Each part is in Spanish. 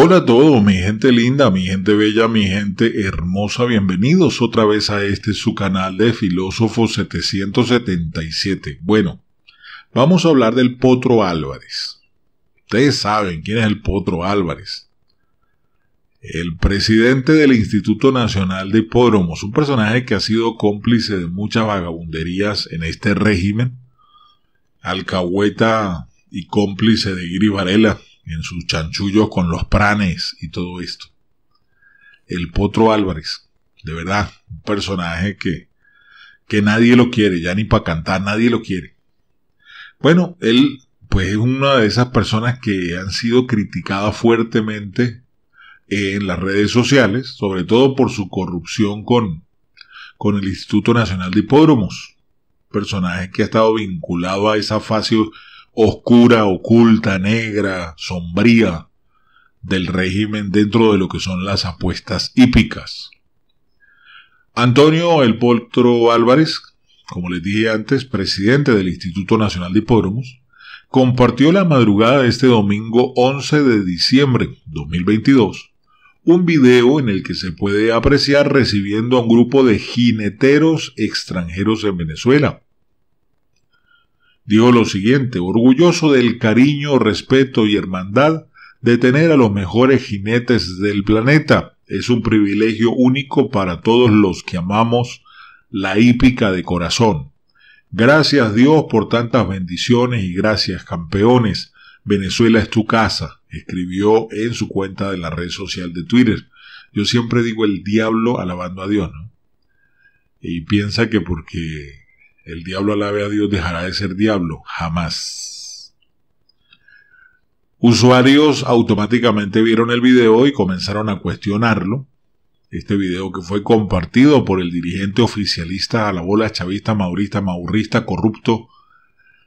Hola a todos, mi gente linda, mi gente bella, mi gente hermosa, bienvenidos otra vez a este su canal de Filósofo 777. Bueno, vamos a hablar del Potro Álvarez. Ustedes saben quién es el Potro Álvarez. El presidente del Instituto Nacional de Hipódromos, un personaje que ha sido cómplice de muchas vagabunderías en este régimen, alcahueta y cómplice de Gribarela Varela, en su chanchullo con los pranes y todo esto. El Potro Álvarez, de verdad, un personaje que, que nadie lo quiere, ya ni para cantar nadie lo quiere. Bueno, él pues es una de esas personas que han sido criticadas fuertemente en las redes sociales, sobre todo por su corrupción con, con el Instituto Nacional de Hipódromos, personaje que ha estado vinculado a esa fase oscura, oculta, negra, sombría del régimen dentro de lo que son las apuestas hípicas. Antonio El Poltro Álvarez, como les dije antes, presidente del Instituto Nacional de Hipódromos, compartió la madrugada de este domingo 11 de diciembre 2022 un video en el que se puede apreciar recibiendo a un grupo de jineteros extranjeros en Venezuela, dijo lo siguiente, orgulloso del cariño, respeto y hermandad de tener a los mejores jinetes del planeta. Es un privilegio único para todos los que amamos la hípica de corazón. Gracias Dios por tantas bendiciones y gracias campeones. Venezuela es tu casa, escribió en su cuenta de la red social de Twitter. Yo siempre digo el diablo alabando a Dios, ¿no? Y piensa que porque el diablo alabe a Dios dejará de ser diablo, jamás. Usuarios automáticamente vieron el video y comenzaron a cuestionarlo. Este video que fue compartido por el dirigente oficialista a la bola chavista, maurista, maurrista, corrupto,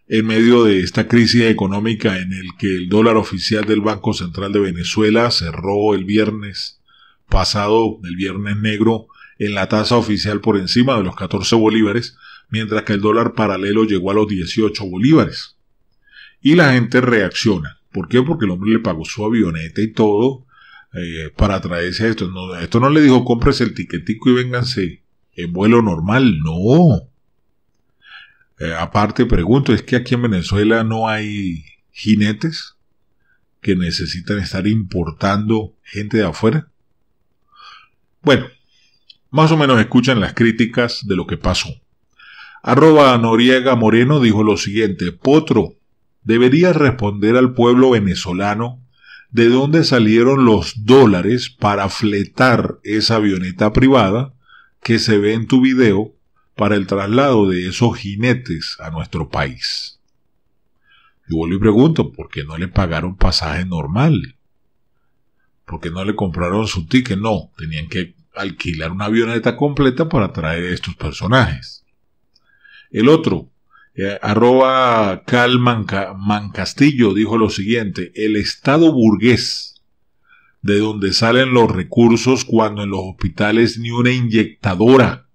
en medio de esta crisis económica en el que el dólar oficial del Banco Central de Venezuela cerró el viernes pasado, el viernes negro, en la tasa oficial por encima de los 14 bolívares, mientras que el dólar paralelo llegó a los 18 bolívares. Y la gente reacciona. ¿Por qué? Porque el hombre le pagó su avioneta y todo eh, para traerse esto. No, esto no le dijo compres el tiquetico y vénganse en vuelo normal. No. Eh, aparte, pregunto, ¿es que aquí en Venezuela no hay jinetes que necesitan estar importando gente de afuera? Bueno, más o menos escuchan las críticas de lo que pasó. Arroba Noriega Moreno dijo lo siguiente, Potro, deberías responder al pueblo venezolano de dónde salieron los dólares para fletar esa avioneta privada que se ve en tu video para el traslado de esos jinetes a nuestro país. Yo vuelvo y pregunto, ¿por qué no le pagaron pasaje normal? ¿Por qué no le compraron su ticket? No, tenían que alquilar una avioneta completa para traer a estos personajes. El otro, eh, arroba Cal dijo lo siguiente, el Estado burgués, de donde salen los recursos cuando en los hospitales ni una inyectadora.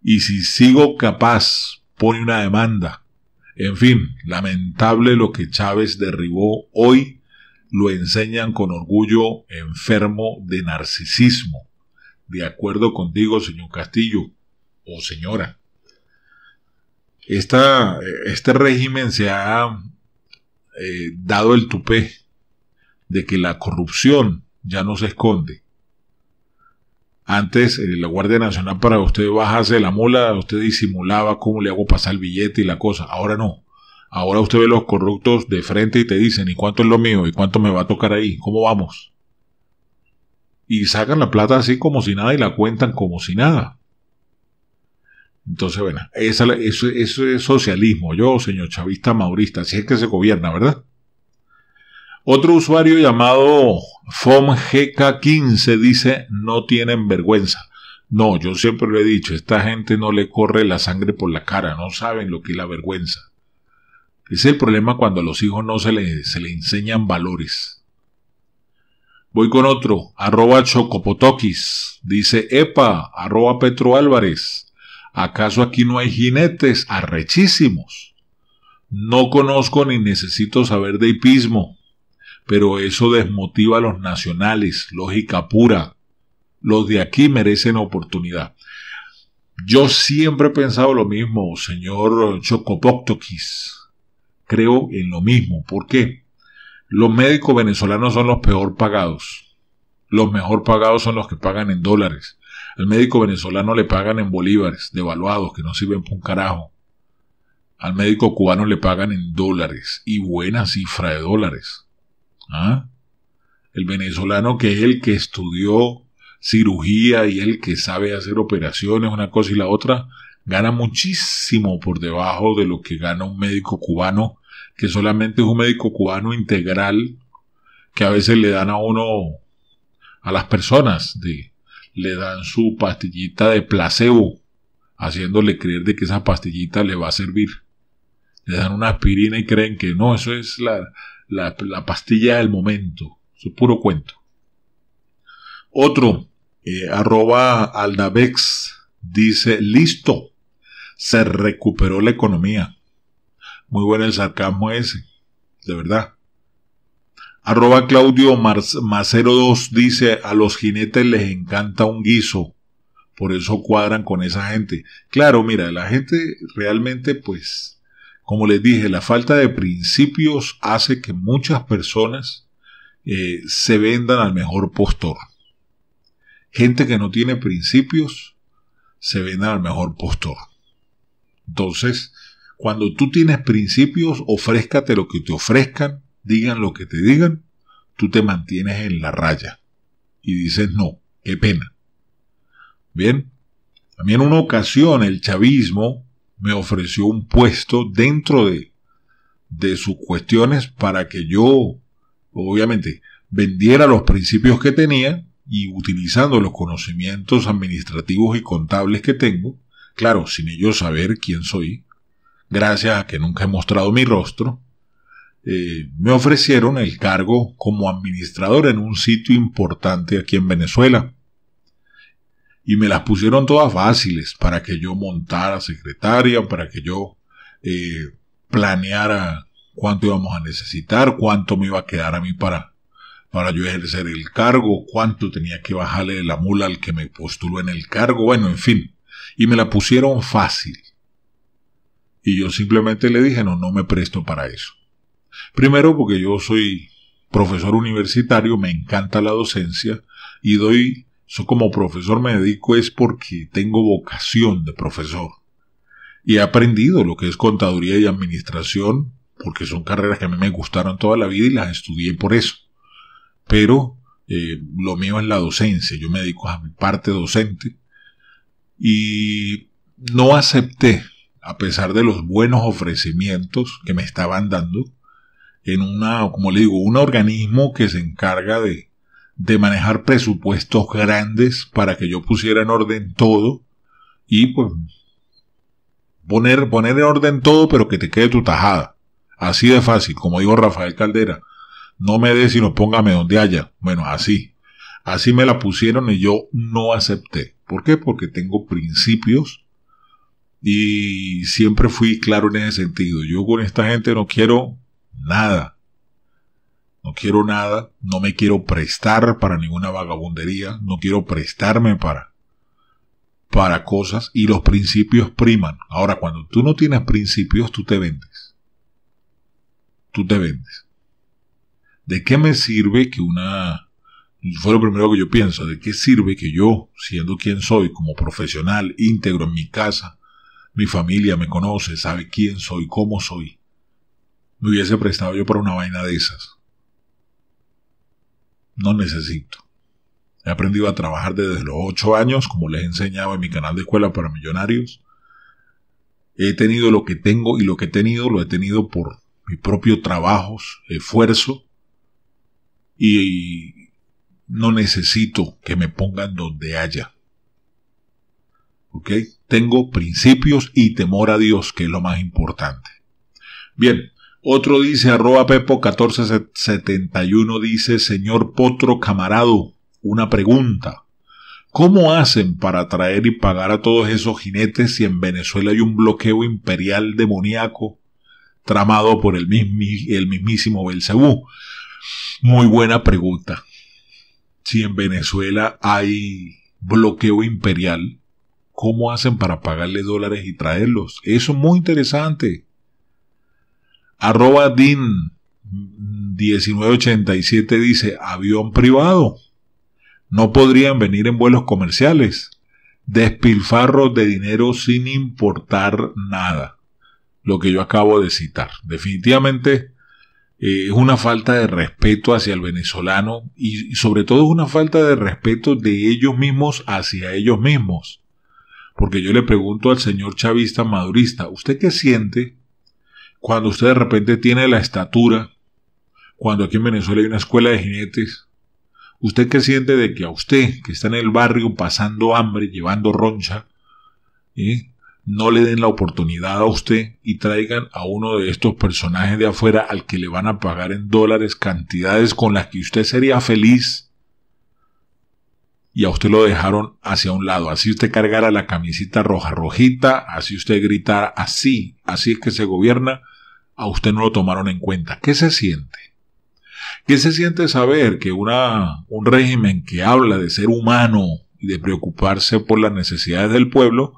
Y si sigo capaz, pone una demanda. En fin, lamentable lo que Chávez derribó hoy, lo enseñan con orgullo enfermo de narcisismo. De acuerdo contigo, señor Castillo, o señora este régimen se ha eh, dado el tupé de que la corrupción ya no se esconde. Antes, en eh, la Guardia Nacional, para usted bajarse la mula, usted disimulaba cómo le hago pasar el billete y la cosa. Ahora no. Ahora usted ve los corruptos de frente y te dicen, ¿y cuánto es lo mío? ¿Y cuánto me va a tocar ahí? ¿Cómo vamos? Y sacan la plata así como si nada y la cuentan como si nada. Entonces, bueno, eso, es socialismo. Yo, señor chavista maurista, así es que se gobierna, ¿verdad? Otro usuario llamado FomGK15 dice, no tienen vergüenza. No, yo siempre lo he dicho, esta gente no le corre la sangre por la cara, no saben lo que es la vergüenza. es el problema cuando a los hijos no se le se le enseñan valores. Voy con otro, arroba Chocopotokis, dice, epa, arroba Petro Álvarez. ¿Acaso aquí no hay jinetes arrechísimos? No conozco ni necesito saber de hipismo, pero eso desmotiva a los nacionales, lógica pura. Los de aquí merecen oportunidad. Yo siempre he pensado lo mismo, señor Chocopoctoquis. Creo en lo mismo. ¿Por qué? Los médicos venezolanos son los peor pagados. Los mejor pagados son los que pagan en dólares. Al médico venezolano le pagan en bolívares, devaluados, que no sirven para un carajo. Al médico cubano le pagan en dólares, y buena cifra de dólares. ¿Ah? El venezolano que es el que estudió cirugía y el que sabe hacer operaciones, una cosa y la otra, gana muchísimo por debajo de lo que gana un médico cubano, que solamente es un médico cubano integral, que a veces le dan a uno, a las personas de le dan su pastillita de placebo, haciéndole creer de que esa pastillita le va a servir. Le dan una aspirina y creen que no, eso es la, pastilla del momento. su puro cuento. Otro, eh, arroba Aldabex, dice, listo, se recuperó la economía. Muy bueno el sarcasmo ese, de verdad. Arroba Claudio Macero 2 dice, a los jinetes les encanta un guiso, por eso cuadran con esa gente. Claro, mira, la gente realmente, pues, como les dije, la falta de principios hace que muchas personas eh, se vendan al mejor postor. Gente que no tiene principios se vendan al mejor postor. Entonces, cuando tú tienes principios, ofrézcate lo que te ofrezcan, digan lo que te digan, tú te mantienes en la raya y dices no, qué pena. Bien, a mí en una ocasión el chavismo me ofreció un puesto dentro de, de sus cuestiones para que yo, obviamente, vendiera los principios que tenía y utilizando los conocimientos administrativos y contables que tengo, claro, sin ellos saber quién soy, gracias a que nunca he mostrado mi rostro, eh, me ofrecieron el cargo como administrador en un sitio importante aquí en Venezuela. Y me las pusieron todas fáciles para que yo montara secretaria, para que yo eh, planeara cuánto íbamos a necesitar, cuánto me iba a quedar a mí para, para yo ejercer el cargo, cuánto tenía que bajarle la mula al que me postuló en el cargo, bueno, en fin. Y me la pusieron fácil. Y yo simplemente le dije, no, no me presto para eso. Primero porque yo soy profesor universitario, me encanta la docencia y doy, como profesor me dedico es porque tengo vocación de profesor. Y he aprendido lo que es contaduría y administración, porque son carreras que a mí me gustaron toda la vida y las estudié por eso. Pero eh, lo mío es la docencia, yo me dedico a mi parte docente y no acepté, a pesar de los buenos ofrecimientos que me estaban dando, en una, como le digo, un organismo que se encarga de, de manejar presupuestos grandes para que yo pusiera en orden todo y pues poner, poner en orden todo pero que te quede tu tajada. Así de fácil, como digo Rafael Caldera, no me des sino póngame donde haya. Bueno, así. Así me la pusieron y yo no acepté. ¿Por qué? Porque tengo principios y siempre fui claro en ese sentido. Yo con esta gente no quiero nada. No quiero nada, no me quiero prestar para ninguna vagabundería, no quiero prestarme para para cosas y los principios priman. Ahora, cuando tú no tienes principios, tú te vendes. Tú te vendes. ¿De qué me sirve que una... Fue lo primero que yo pienso, ¿de qué sirve que yo, siendo quien soy, como profesional, íntegro en mi casa, mi familia me conoce, sabe quién soy, cómo soy, me hubiese prestado yo para una vaina de esas. No necesito. He aprendido a trabajar desde los 8 años, como les he enseñado en mi canal de escuela para millonarios. He tenido lo que tengo y lo que he tenido lo he tenido por mi propio trabajo, esfuerzo. Y no necesito que me pongan donde haya. ¿Ok? Tengo principios y temor a Dios, que es lo más importante. Bien, otro dice, arroba Pepo1471, dice, señor Potro Camarado, una pregunta. ¿Cómo hacen para traer y pagar a todos esos jinetes si en Venezuela hay un bloqueo imperial demoníaco tramado por el, mismísimo Belcebú? Muy buena pregunta. Si en Venezuela hay bloqueo imperial, ¿cómo hacen para pagarle dólares y traerlos? Eso es muy interesante. Arroba DIN 1987 dice, avión privado. No podrían venir en vuelos comerciales. despilfarro de dinero sin importar nada. Lo que yo acabo de citar. Definitivamente eh, es una falta de respeto hacia el venezolano y sobre todo es una falta de respeto de ellos mismos hacia ellos mismos. Porque yo le pregunto al señor chavista madurista, ¿usted qué siente cuando usted de repente tiene la estatura, cuando aquí en Venezuela hay una escuela de jinetes, ¿usted qué siente de que a usted, que está en el barrio pasando hambre, llevando roncha, no le den la oportunidad a usted y traigan a uno de estos personajes de afuera al que le van a pagar en dólares cantidades con las que usted sería feliz? y a usted lo dejaron hacia un lado. Así usted cargara la camisita roja rojita, así usted gritara así, así es que se gobierna, a usted no lo tomaron en cuenta. ¿Qué se siente? ¿Qué se siente saber que una, un régimen que habla de ser humano y de preocuparse por las necesidades del pueblo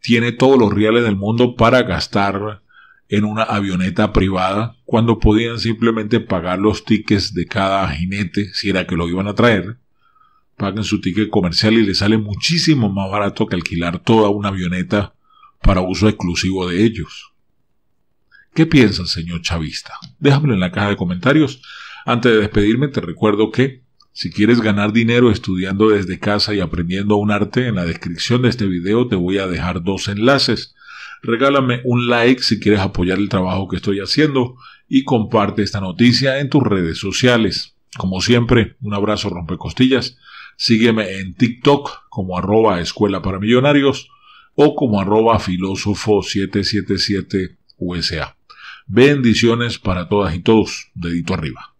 tiene todos los reales del mundo para gastar en una avioneta privada cuando podían simplemente pagar los tickets de cada jinete si era que lo iban a traer? Paguen su ticket comercial y le sale muchísimo más barato que alquilar toda una avioneta para uso exclusivo de ellos. ¿Qué piensas, señor chavista? Déjamelo en la caja de comentarios. Antes de despedirme, te recuerdo que si quieres ganar dinero estudiando desde casa y aprendiendo un arte, en la descripción de este video te voy a dejar dos enlaces. Regálame un like si quieres apoyar el trabajo que estoy haciendo y comparte esta noticia en tus redes sociales. Como siempre, un abrazo rompecostillas. Sígueme en TikTok como arroba escuela para millonarios o como arroba filósofo 777 USA. Bendiciones para todas y todos. Dedito arriba.